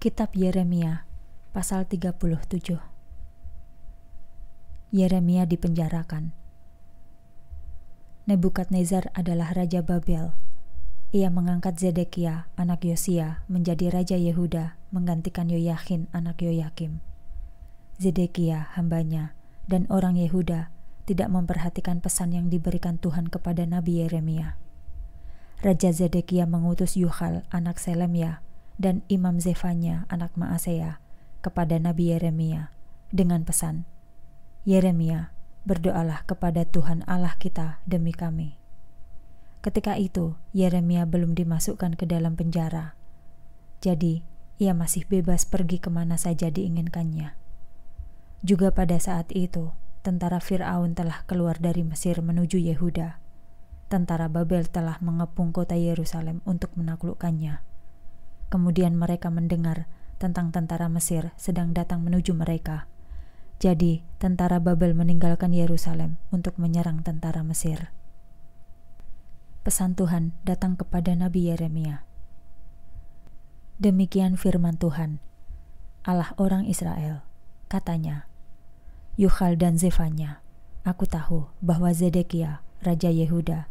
Kitab Yeremia pasal 37 Yeremia dipenjarakan Nebukadnezar adalah raja Babel. Ia mengangkat Zedekia, anak Yosia, menjadi raja Yehuda, menggantikan Yoyakin, anak Yoyakim. Zedekia, hambanya, dan orang Yehuda tidak memperhatikan pesan yang diberikan Tuhan kepada Nabi Yeremia. Raja Zedekia mengutus Yuhal, anak Selemia, dan Imam Zefanya anak Maasea kepada Nabi Yeremia dengan pesan, Yeremia, berdoalah kepada Tuhan Allah kita demi kami. Ketika itu, Yeremia belum dimasukkan ke dalam penjara. Jadi, ia masih bebas pergi kemana saja diinginkannya. Juga pada saat itu, tentara Fir'aun telah keluar dari Mesir menuju Yehuda. Tentara Babel telah mengepung kota Yerusalem untuk menaklukkannya. Kemudian mereka mendengar tentang tentara Mesir sedang datang menuju mereka. Jadi, tentara Babel meninggalkan Yerusalem untuk menyerang tentara Mesir. Pesan Tuhan datang kepada Nabi Yeremia. Demikian firman Tuhan, Allah orang Israel, katanya, Yuhal dan Zefanya, aku tahu bahwa Zedekiah, Raja Yehuda,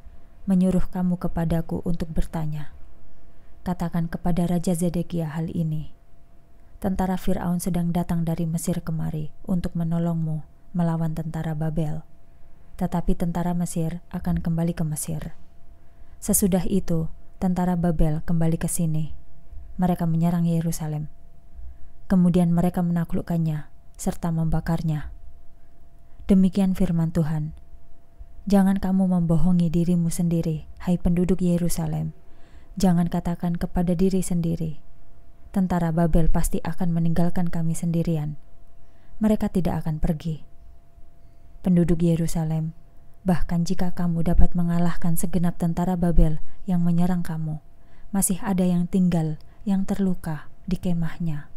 menyuruh kamu kepadaku untuk bertanya. Katakan kepada Raja Zedekiah hal ini. Tentara Firaun sedang datang dari Mesir kemari untuk menolongmu melawan tentara Babel. Tetapi tentara Mesir akan kembali ke Mesir. Sesudah itu, tentara Babel kembali ke sini. Mereka menyerang Yerusalem. Kemudian mereka menaklukkannya serta membakarnya. Demikian firman Tuhan. Jangan kamu membohongi dirimu sendiri, hai penduduk Yerusalem, Jangan katakan kepada diri sendiri, tentara Babel pasti akan meninggalkan kami sendirian. Mereka tidak akan pergi. Penduduk Yerusalem, bahkan jika kamu dapat mengalahkan segenap tentara Babel yang menyerang kamu, masih ada yang tinggal yang terluka di kemahnya.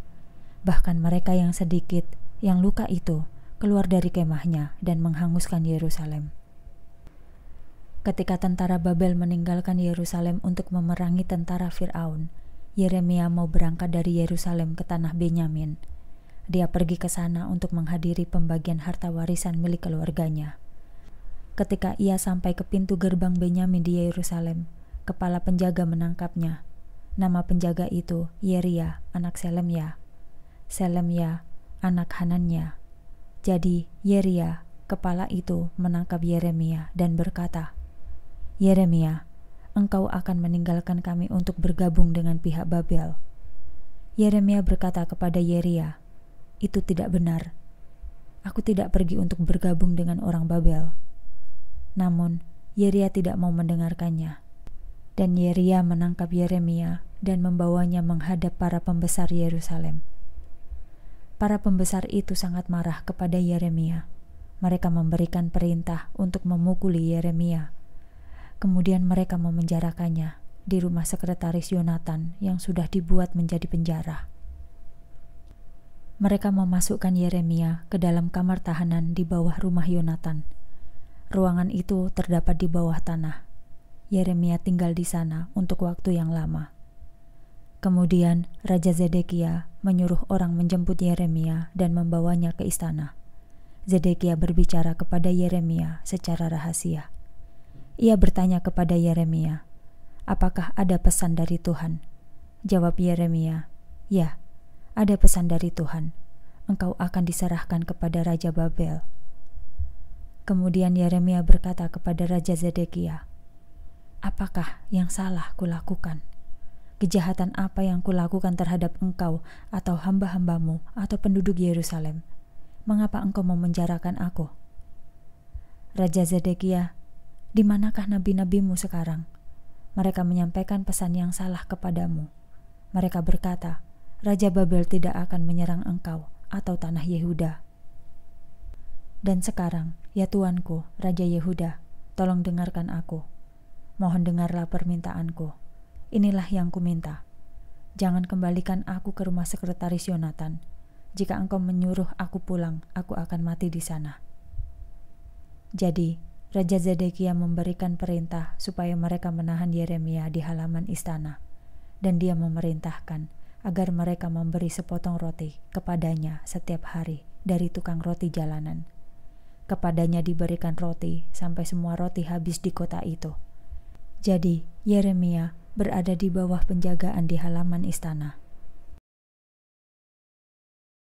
Bahkan mereka yang sedikit yang luka itu keluar dari kemahnya dan menghanguskan Yerusalem. Ketika tentara Babel meninggalkan Yerusalem untuk memerangi tentara Firaun, Yeremia mau berangkat dari Yerusalem ke tanah Benyamin. Dia pergi ke sana untuk menghadiri pembagian harta warisan milik keluarganya. Ketika ia sampai ke pintu gerbang Benyamin di Yerusalem, kepala penjaga menangkapnya. Nama penjaga itu Yeria, anak Selemia. Selemia, anak Hanannya. Jadi Yeria, kepala itu menangkap Yeremia dan berkata, Yeremia, engkau akan meninggalkan kami untuk bergabung dengan pihak Babel. Yeremia berkata kepada Yeria, itu tidak benar. Aku tidak pergi untuk bergabung dengan orang Babel. Namun, Yeria tidak mau mendengarkannya. Dan Yeria menangkap Yeremia dan membawanya menghadap para pembesar Yerusalem. Para pembesar itu sangat marah kepada Yeremia. Mereka memberikan perintah untuk memukuli Yeremia Kemudian mereka memenjarakannya di rumah sekretaris Yonatan yang sudah dibuat menjadi penjara. Mereka memasukkan Yeremia ke dalam kamar tahanan di bawah rumah Yonatan. Ruangan itu terdapat di bawah tanah. Yeremia tinggal di sana untuk waktu yang lama. Kemudian Raja Zedekia menyuruh orang menjemput Yeremia dan membawanya ke istana. Zedekia berbicara kepada Yeremia secara rahasia. Ia bertanya kepada Yeremia, "Apakah ada pesan dari Tuhan?" Jawab Yeremia, "Ya, ada pesan dari Tuhan. Engkau akan diserahkan kepada Raja Babel." Kemudian Yeremia berkata kepada Raja Zedekia, "Apakah yang salah kulakukan? Kejahatan apa yang kulakukan terhadap engkau atau hamba-hambamu atau penduduk Yerusalem? Mengapa engkau memenjarakan aku?" Raja Zedekia di manakah nabi-nabimu sekarang? Mereka menyampaikan pesan yang salah kepadamu. Mereka berkata, Raja Babel tidak akan menyerang engkau atau tanah Yehuda. Dan sekarang, ya Tuanku, Raja Yehuda, tolong dengarkan aku. Mohon dengarlah permintaanku. Inilah yang kuminta. Jangan kembalikan aku ke rumah sekretaris Yonatan. Jika engkau menyuruh aku pulang, aku akan mati di sana. Jadi, Raja Zedekia memberikan perintah supaya mereka menahan Yeremia di halaman istana, dan dia memerintahkan agar mereka memberi sepotong roti kepadanya setiap hari dari tukang roti jalanan. Kepadanya diberikan roti sampai semua roti habis di kota itu. Jadi, Yeremia berada di bawah penjagaan di halaman istana.